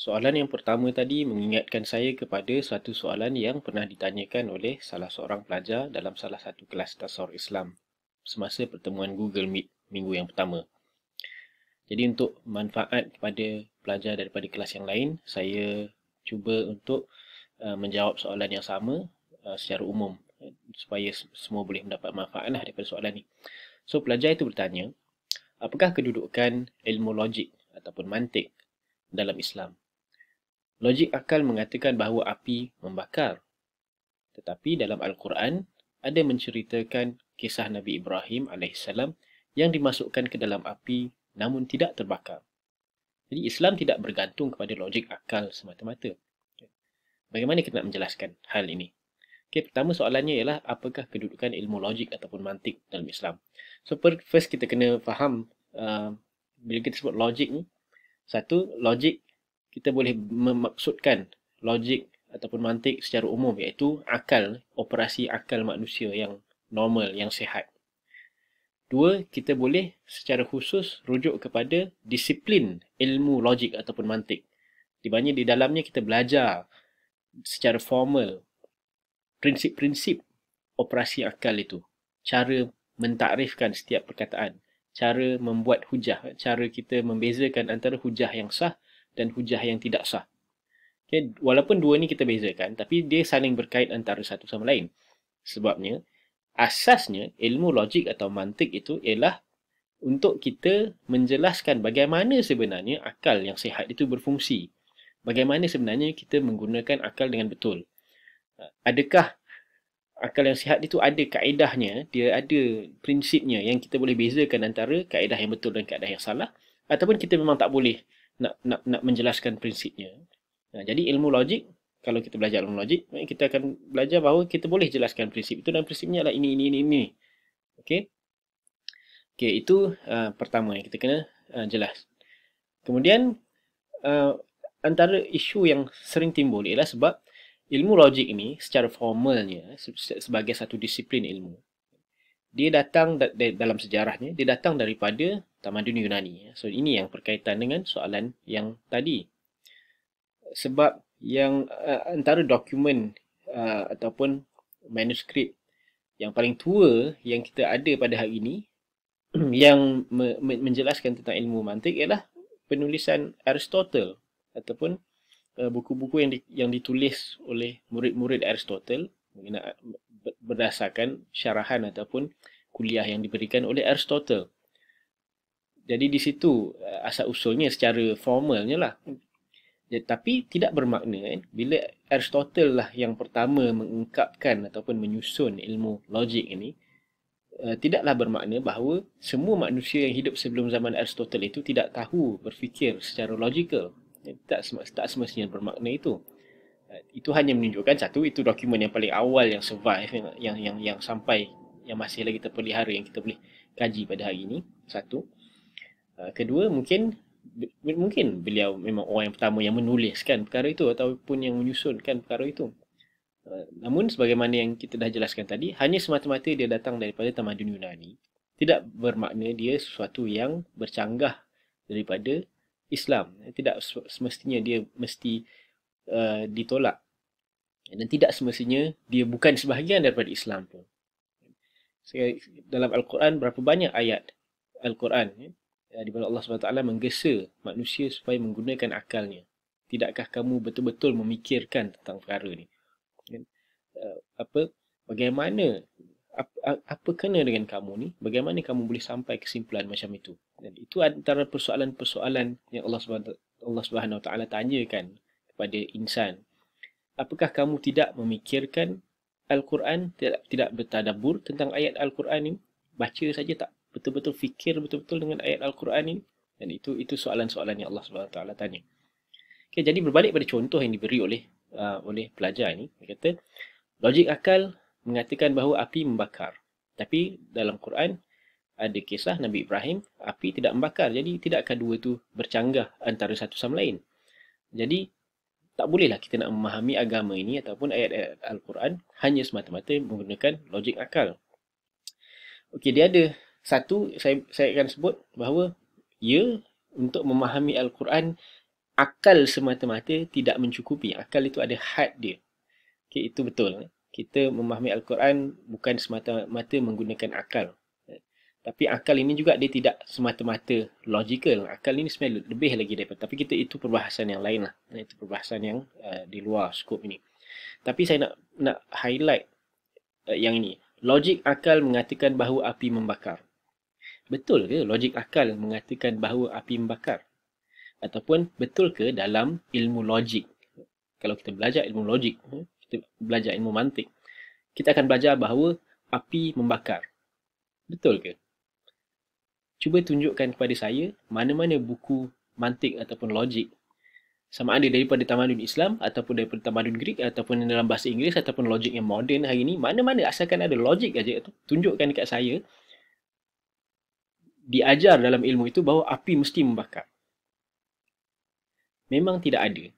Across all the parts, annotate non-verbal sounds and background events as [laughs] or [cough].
Soalan yang pertama tadi mengingatkan saya kepada satu soalan yang pernah ditanyakan oleh salah seorang pelajar dalam salah satu kelas Tasawuf Islam semasa pertemuan Google Meet minggu yang pertama. Jadi untuk manfaat kepada pelajar daripada kelas yang lain, saya cuba untuk uh, menjawab soalan yang sama uh, secara umum supaya semua boleh mendapat manfaat lah daripada soalan ni. So pelajar itu bertanya, apakah kedudukan ilmu logik ataupun mantik dalam Islam? logik akal mengatakan bahawa api membakar. Tetapi dalam Al-Quran, ada menceritakan kisah Nabi Ibrahim AS yang dimasukkan ke dalam api namun tidak terbakar. Jadi Islam tidak bergantung kepada logik akal semata-mata. Bagaimana kita nak menjelaskan hal ini? Okay, pertama soalannya ialah apakah kedudukan ilmu logik ataupun mantik dalam Islam? So first kita kena faham uh, bila kita sebut logik ni. Satu, logik kita boleh memaksudkan logik ataupun mantik secara umum iaitu akal, operasi akal manusia yang normal, yang sihat. Dua, kita boleh secara khusus rujuk kepada disiplin ilmu logik ataupun mantik. Di mana di dalamnya kita belajar secara formal prinsip-prinsip operasi akal itu. Cara mentakrifkan setiap perkataan. Cara membuat hujah. Cara kita membezakan antara hujah yang sah dan hujah yang tidak sah. Okay, walaupun dua ni kita bezakan, tapi dia saling berkait antara satu sama lain. Sebabnya, asasnya ilmu logik atau mantik itu ialah untuk kita menjelaskan bagaimana sebenarnya akal yang sihat itu berfungsi. Bagaimana sebenarnya kita menggunakan akal dengan betul. Adakah akal yang sihat itu ada kaedahnya, dia ada prinsipnya yang kita boleh bezakan antara kaedah yang betul dan kaedah yang salah ataupun kita memang tak boleh nak nak nak menjelaskan prinsipnya. Nah, jadi ilmu logik kalau kita belajar ilmu logik, eh, kita akan belajar bahawa kita boleh jelaskan prinsip itu dan prinsipnya adalah ini ini ini ini. Okey. Okey, itu uh, pertama yang kita kena uh, jelas. Kemudian uh, antara isu yang sering timbul ialah sebab ilmu logik ini secara formalnya sebagai satu disiplin ilmu dia datang dalam sejarahnya dia datang daripada tamadun Yunani. So ini yang berkaitan dengan soalan yang tadi. Sebab yang uh, antara dokumen uh, ataupun manuskrip yang paling tua yang kita ada pada hari ini [clears throat] yang me- me- menjelaskan tentang ilmu mantik ialah penulisan Aristotle ataupun uh, buku-buku yang di- yang ditulis oleh murid-murid Aristotle berdasarkan syarahan ataupun kuliah yang diberikan oleh Aristotle. Jadi di situ eh, asal usulnya secara formalnya lah. Ya, tapi tidak bermakna eh, bila Aristotle lah yang pertama mengungkapkan ataupun menyusun ilmu logik ini uh, tidaklah bermakna bahawa semua manusia yang hidup sebelum zaman Aristotle itu tidak tahu berfikir secara logikal. Eh, tak, tak semestinya bermakna itu. Uh, itu hanya menunjukkan satu itu dokumen yang paling awal yang survive yang yang yang, yang sampai yang masih lagi terpelihara yang kita boleh kaji pada hari ini. Satu. Uh, kedua mungkin mungkin beliau memang orang yang pertama yang menuliskan perkara itu ataupun yang menyusunkan perkara itu uh, namun sebagaimana yang kita dah jelaskan tadi hanya semata-mata dia datang daripada tamadun Yunani tidak bermakna dia sesuatu yang bercanggah daripada Islam tidak semestinya dia mesti uh, ditolak dan tidak semestinya dia bukan sebahagian daripada Islam pun dalam al-Quran berapa banyak ayat al-Quran ya? di mana Allah SWT menggesa manusia supaya menggunakan akalnya. Tidakkah kamu betul-betul memikirkan tentang perkara ini? Kan? Eh, apa, bagaimana, apa, apa kena dengan kamu ni? Bagaimana kamu boleh sampai kesimpulan macam itu? Dan itu antara persoalan-persoalan yang Allah SWT Allah SWT tanyakan kepada insan. Apakah kamu tidak memikirkan Al-Quran, tidak, tidak bertadabur tentang ayat Al-Quran ini? Baca saja tak betul-betul fikir betul-betul dengan ayat Al-Quran ini dan itu itu soalan-soalan yang Allah Subhanahu taala tanya. Okay, jadi berbalik pada contoh yang diberi oleh uh, oleh pelajar ini dia kata logik akal mengatakan bahawa api membakar tapi dalam Quran ada kisah Nabi Ibrahim api tidak membakar jadi tidakkah dua tu bercanggah antara satu sama lain. Jadi tak bolehlah kita nak memahami agama ini ataupun ayat-ayat Al-Quran hanya semata-mata menggunakan logik akal. Okey dia ada satu saya saya akan sebut bahawa ya untuk memahami al-Quran akal semata-mata tidak mencukupi akal itu ada had dia okey itu betul kita memahami al-Quran bukan semata-mata menggunakan akal tapi akal ini juga dia tidak semata-mata logical akal ini sebenarnya lebih lagi daripada tapi kita itu perbahasan yang lain lah itu perbahasan yang uh, di luar skop ini tapi saya nak nak highlight uh, yang ini logik akal mengatakan bahawa api membakar betul ke logik akal mengatakan bahawa api membakar? Ataupun betul ke dalam ilmu logik? Kalau kita belajar ilmu logik, eh, kita belajar ilmu mantik, kita akan belajar bahawa api membakar. Betul ke? Cuba tunjukkan kepada saya mana-mana buku mantik ataupun logik sama ada daripada tamadun Islam ataupun daripada tamadun Greek ataupun dalam bahasa Inggeris ataupun logik yang moden hari ini mana-mana asalkan ada logik aja tunjukkan dekat saya diajar dalam ilmu itu bahawa api mesti membakar. Memang tidak ada.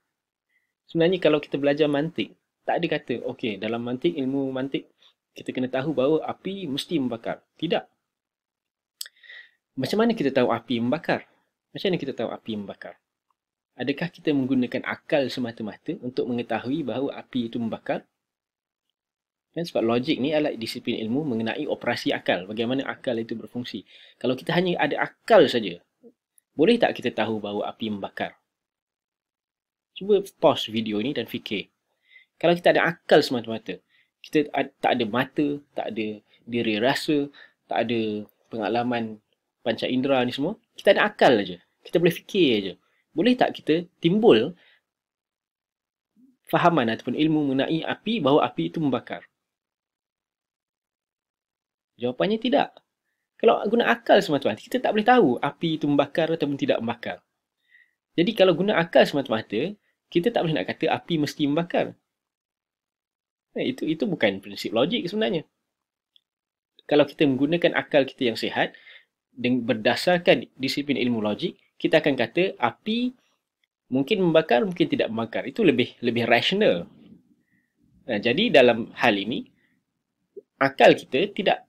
Sebenarnya kalau kita belajar mantik, tak ada kata, okey, dalam mantik, ilmu mantik, kita kena tahu bahawa api mesti membakar. Tidak. Macam mana kita tahu api membakar? Macam mana kita tahu api membakar? Adakah kita menggunakan akal semata-mata untuk mengetahui bahawa api itu membakar? Kan? Sebab logik ni adalah disiplin ilmu mengenai operasi akal. Bagaimana akal itu berfungsi. Kalau kita hanya ada akal saja, boleh tak kita tahu bahawa api membakar? Cuba pause video ni dan fikir. Kalau kita ada akal semata-mata, kita tak ada mata, tak ada diri rasa, tak ada pengalaman panca indera ni semua, kita ada akal saja. Kita boleh fikir saja. Boleh tak kita timbul fahaman ataupun ilmu mengenai api bahawa api itu membakar? Jawapannya tidak. Kalau guna akal semata-mata, kita tak boleh tahu api itu membakar ataupun tidak membakar. Jadi kalau guna akal semata-mata, kita tak boleh nak kata api mesti membakar. Nah, eh, itu itu bukan prinsip logik sebenarnya. Kalau kita menggunakan akal kita yang sihat dan berdasarkan disiplin ilmu logik, kita akan kata api mungkin membakar, mungkin tidak membakar. Itu lebih lebih rasional. Nah, jadi dalam hal ini, akal kita tidak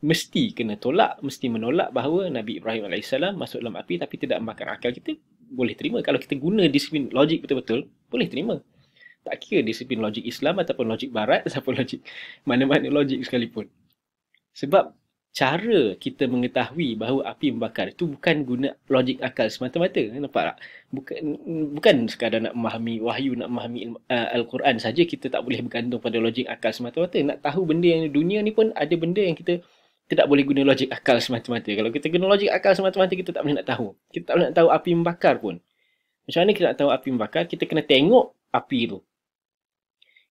mesti kena tolak, mesti menolak bahawa Nabi Ibrahim AS masuk dalam api tapi tidak membakar akal kita, boleh terima. Kalau kita guna disiplin logik betul-betul, boleh terima. Tak kira disiplin logik Islam ataupun logik Barat [laughs] ataupun logik mana-mana logik sekalipun. Sebab cara kita mengetahui bahawa api membakar itu bukan guna logik akal semata-mata. Nampak tak? Bukan, bukan sekadar nak memahami wahyu, nak memahami uh, Al-Quran saja kita tak boleh bergantung pada logik akal semata-mata. Nak tahu benda yang dunia ni pun ada benda yang kita kita tak boleh guna logik akal semata-mata. Kalau kita guna logik akal semata-mata, kita tak boleh nak tahu. Kita tak boleh nak tahu api membakar pun. Macam mana kita nak tahu api membakar? Kita kena tengok api tu.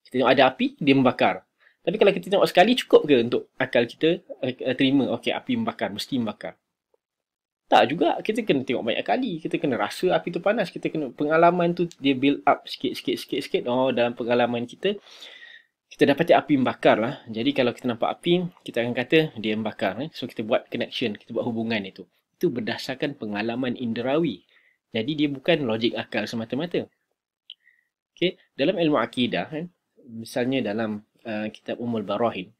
Kita tengok ada api, dia membakar. Tapi kalau kita tengok sekali, cukup ke untuk akal kita eh, eh, terima, okey, api membakar, mesti membakar. Tak juga. Kita kena tengok banyak kali. Kita kena rasa api tu panas. Kita kena pengalaman tu dia build up sikit-sikit-sikit-sikit. Oh, dalam pengalaman kita, kita dapati api membakar lah. Jadi kalau kita nampak api, kita akan kata dia membakar. Eh? So kita buat connection, kita buat hubungan itu. Itu berdasarkan pengalaman inderawi. Jadi dia bukan logik akal semata-mata. Okay. Dalam ilmu akidah, eh? misalnya dalam uh, kitab Umul Barahin,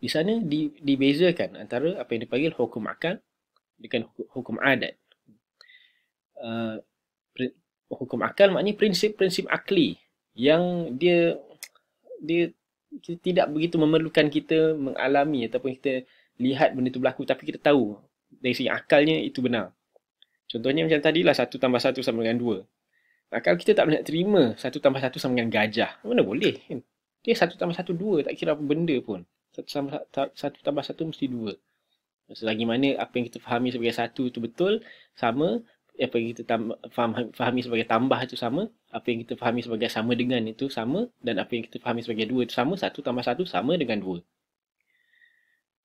di sana di, dibezakan antara apa yang dipanggil hukum akal dengan hukum adat. Uh, hukum akal maknanya prinsip-prinsip akli yang dia dia kita tidak begitu memerlukan kita mengalami ataupun kita lihat benda itu berlaku tapi kita tahu dari segi akalnya itu benar. Contohnya macam tadilah satu tambah satu sama dengan dua. Akal kita tak boleh terima satu tambah satu sama dengan gajah. Mana boleh kan? Dia satu tambah satu dua tak kira apa benda pun. Satu tambah satu, mesti dua. Selagi mana apa yang kita fahami sebagai satu itu betul, sama, apa yang kita faham, fahami sebagai tambah itu sama, apa yang kita fahami sebagai sama dengan itu sama, dan apa yang kita fahami sebagai dua itu sama, satu tambah satu sama dengan dua.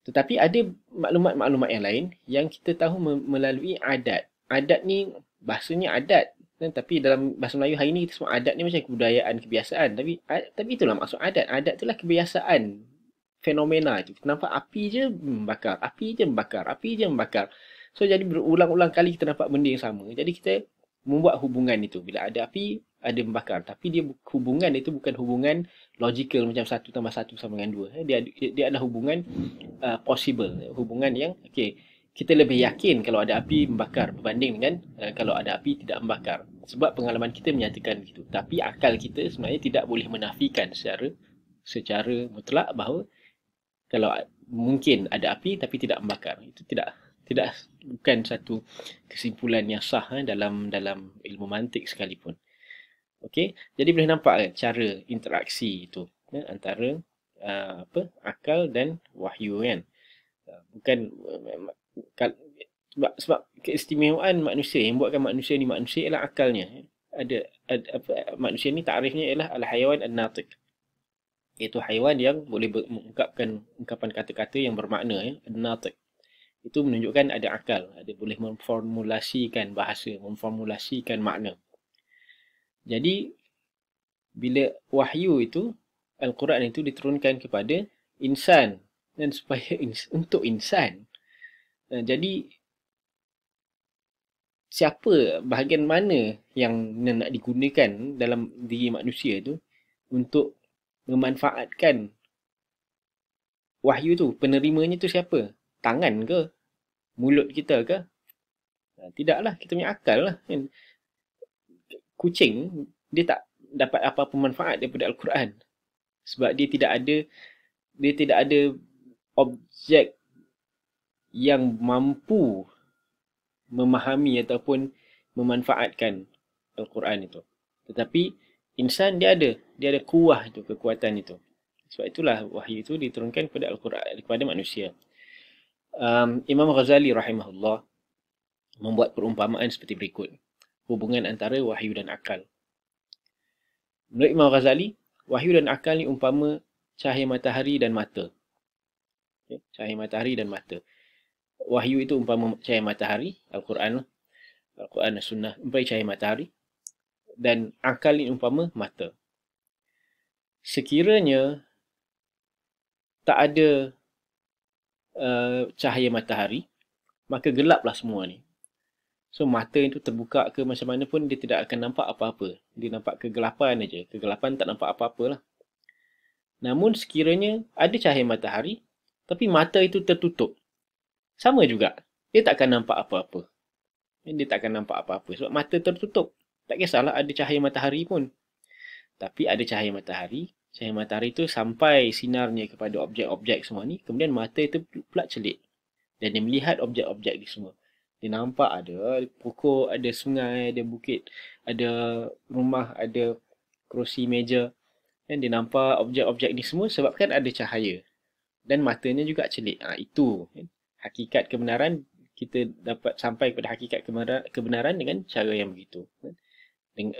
Tetapi ada maklumat-maklumat yang lain yang kita tahu melalui adat. Adat ni bahasanya adat, kan? tapi dalam bahasa Melayu hari ni kita semua adat ni macam kebudayaan, kebiasaan. Tapi ad, tapi itulah maksud adat. Adat itulah kebiasaan, fenomena tu. Kita nampak api je membakar, api je membakar, api je membakar. Api je membakar. So jadi berulang-ulang kali kita dapat benda yang sama. Jadi kita membuat hubungan itu. Bila ada api, ada membakar. Tapi dia hubungan itu bukan hubungan logical macam satu tambah satu sama dengan dua. Eh, dia, dia, dia adalah hubungan uh, possible. Hubungan yang okay, kita lebih yakin kalau ada api membakar berbanding dengan uh, kalau ada api tidak membakar. Sebab pengalaman kita menyatakan itu. Tapi akal kita sebenarnya tidak boleh menafikan secara secara mutlak bahawa kalau mungkin ada api tapi tidak membakar. Itu tidak tidak bukan satu kesimpulan yang sah eh, dalam dalam ilmu mantik sekalipun. Okey, jadi boleh nampak eh, cara interaksi itu eh, antara uh, apa akal dan wahyu kan. Ah, bukan uh, sebab, sebab keistimewaan manusia yang buatkan manusia ni manusia ialah akalnya. Ada, ada apa manusia ni tarifnya ialah al-hayawan an-natiq. Iaitu haiwan yang boleh mengungkapkan ungkapan kata-kata yang bermakna ya, eh, an-natiq itu menunjukkan ada akal, ada boleh memformulasikan bahasa, memformulasikan makna. Jadi bila wahyu itu Al-Quran itu diturunkan kepada insan dan supaya [laughs] ins- untuk insan. Eh, jadi siapa bahagian mana yang nak digunakan dalam diri manusia itu untuk memanfaatkan wahyu itu penerimanya tu siapa tangan ke mulut kita ke? Ha, tidaklah, kita punya akal lah. Kan? Kucing, dia tak dapat apa-apa manfaat daripada Al-Quran. Sebab dia tidak ada dia tidak ada objek yang mampu memahami ataupun memanfaatkan Al-Quran itu. Tetapi insan dia ada, dia ada kuah itu, kekuatan itu. Sebab itulah wahyu itu diturunkan kepada Al-Quran kepada manusia um, Imam Ghazali rahimahullah membuat perumpamaan seperti berikut. Hubungan antara wahyu dan akal. Menurut Imam Ghazali, wahyu dan akal ni umpama cahaya matahari dan mata. Okay? Ya, cahaya matahari dan mata. Wahyu itu umpama cahaya matahari, Al-Quran lah. Al-Quran dan Sunnah, umpama cahaya matahari. Dan akal ni umpama mata. Sekiranya tak ada Eh, cahaya matahari, maka gelaplah semua ni. So mata itu terbuka ke macam mana pun dia tidak akan nampak apa-apa. Dia nampak kegelapan aja. Kegelapan tak nampak apa-apa lah. Namun sekiranya ada cahaya matahari, tapi mata itu tertutup. Sama juga. Dia tak akan nampak apa-apa. Dia tak akan nampak apa-apa sebab mata tertutup. Tak kisahlah ada cahaya matahari pun. Tapi ada cahaya matahari, cahaya matahari tu sampai sinarnya kepada objek-objek semua ni kemudian mata itu pula celik dan dia melihat objek-objek di semua dia nampak ada pokok, ada sungai, ada bukit, ada rumah, ada kerusi meja dan dia nampak objek-objek ni semua sebabkan ada cahaya dan matanya juga celik ha, itu kan? hakikat kebenaran kita dapat sampai kepada hakikat kebenaran dengan cara yang begitu kan?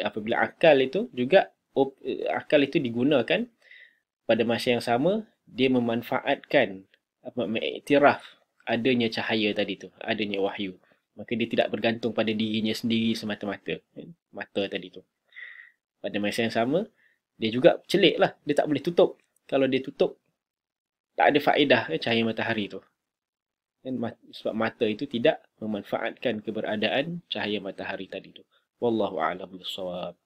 apabila akal itu juga op, akal itu digunakan pada masa yang sama dia memanfaatkan apa mengiktiraf adanya cahaya tadi tu adanya wahyu maka dia tidak bergantung pada dirinya sendiri semata-mata kan? mata tadi tu pada masa yang sama dia juga celik lah dia tak boleh tutup kalau dia tutup tak ada faedah eh, cahaya matahari tu dan sebab mata itu tidak memanfaatkan keberadaan cahaya matahari tadi tu wallahu a'lam bissawab